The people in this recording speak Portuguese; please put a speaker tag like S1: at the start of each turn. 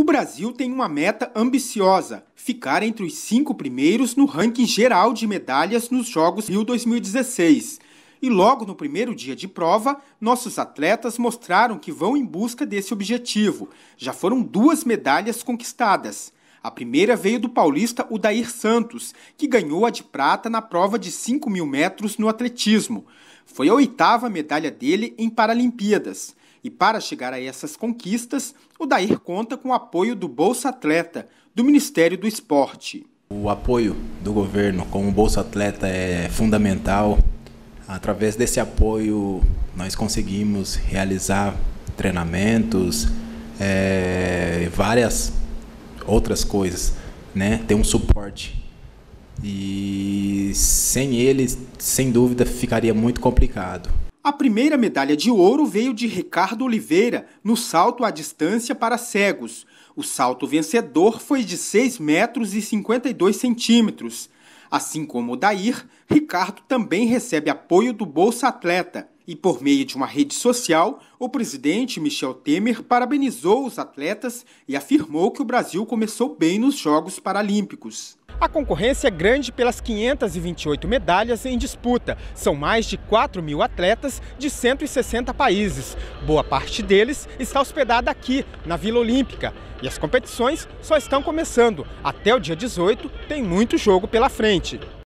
S1: O Brasil tem uma meta ambiciosa: ficar entre os cinco primeiros no ranking geral de medalhas nos Jogos Rio 2016. E logo no primeiro dia de prova, nossos atletas mostraram que vão em busca desse objetivo. Já foram duas medalhas conquistadas. A primeira veio do paulista Udair Santos, que ganhou a de prata na prova de 5 mil metros no atletismo. Foi a oitava medalha dele em Paralimpíadas. E para chegar a essas conquistas, o Dair conta com o apoio do Bolsa Atleta, do Ministério do Esporte.
S2: O apoio do governo com o Bolsa Atleta é fundamental. Através desse apoio, nós conseguimos realizar treinamentos e é, várias outras coisas, né? Tem um suporte. E sem ele, sem dúvida, ficaria muito complicado.
S1: A primeira medalha de ouro veio de Ricardo Oliveira no salto à distância para cegos. O salto vencedor foi de 6 metros e 52 centímetros. Assim como o Dair, Ricardo também recebe apoio do Bolsa Atleta. E por meio de uma rede social, o presidente Michel Temer parabenizou os atletas e afirmou que o Brasil começou bem nos Jogos Paralímpicos. A concorrência é grande pelas 528 medalhas em disputa. São mais de 4 mil atletas de 160 países. Boa parte deles está hospedada aqui, na Vila Olímpica. E as competições só estão começando. Até o dia 18 tem muito jogo pela frente.